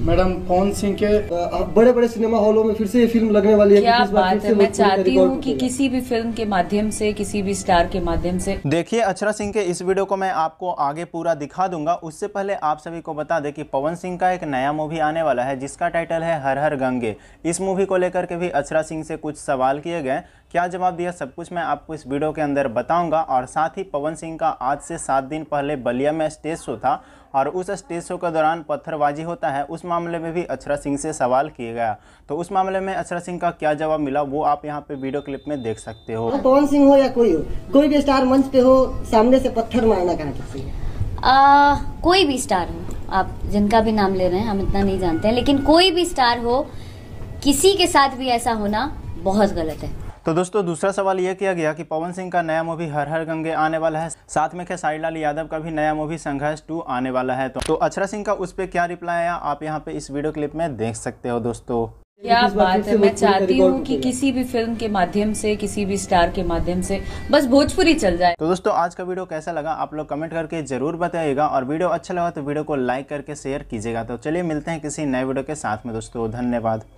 madam पवन सिंह के आप बड़े बड़े सिनेमा हॉलों में फिर से ये फिल्म लगने वाली है क्या बात है मैं चाहती हूँ कि किसी भी फिल्म के माध्यम से किसी भी स्टार के माध्यम से देखिए अक्षरा सिंह के इस वीडियो को मैं आपको आगे पूरा दिखा दूंगा उससे पहले आप सभी को बता दें कि पवन सिंह का एक नया मूवी आने वाला है जिसका टाइटल है हर हर गंगे इस मूवी को लेकर के भी अक्षरा सिंह से कुछ सवाल किए गए क्या जवाब दिया सब कुछ मैं आपको इस वीडियो के अंदर बताऊंगा और साथ ही पवन सिंह का आज से सात दिन पहले बलिया में स्टेज शो था और उस स्टेज शो के दौरान पत्थरबाजी होता है उस मामले में भी अक्षरा सिंह से सवाल किया गया तो उस मामले में अक्षरा सिंह का क्या जवाब मिला वो आप यहाँ पे वीडियो क्लिप में देख सकते हो पवन सिंह हो या कोई हो कोई भी स्टार मंच पे हो सामने से पत्थर मारना कहा आ, कोई भी स्टार हो आप जिनका भी नाम ले रहे हैं हम इतना नहीं जानते हैं लेकिन कोई भी स्टार हो किसी के साथ भी ऐसा होना बहुत गलत है तो दोस्तों दूसरा सवाल यह किया गया कि पवन सिंह का नया मूवी हर हर गंगे आने वाला है साथ में खेसारी लाल यादव का भी नया मूवी संघर्ष टू आने वाला है तो, तो अक्षरा सिंह का उस पर क्या रिप्लाई आया आप यहाँ पे इस वीडियो क्लिप में देख सकते हो दोस्तों क्या बात है मैं चाहती हूँ कि किसी भी फिल्म के माध्यम से किसी भी स्टार के माध्यम से बस भोजपुरी चल जाए तो दोस्तों आज का वीडियो कैसा लगा आप लोग कमेंट करके जरूर बताइएगा और वीडियो अच्छा लगा तो वीडियो को लाइक करके शेयर कीजिएगा तो चलिए मिलते हैं किसी नए वीडियो के साथ में दोस्तों धन्यवाद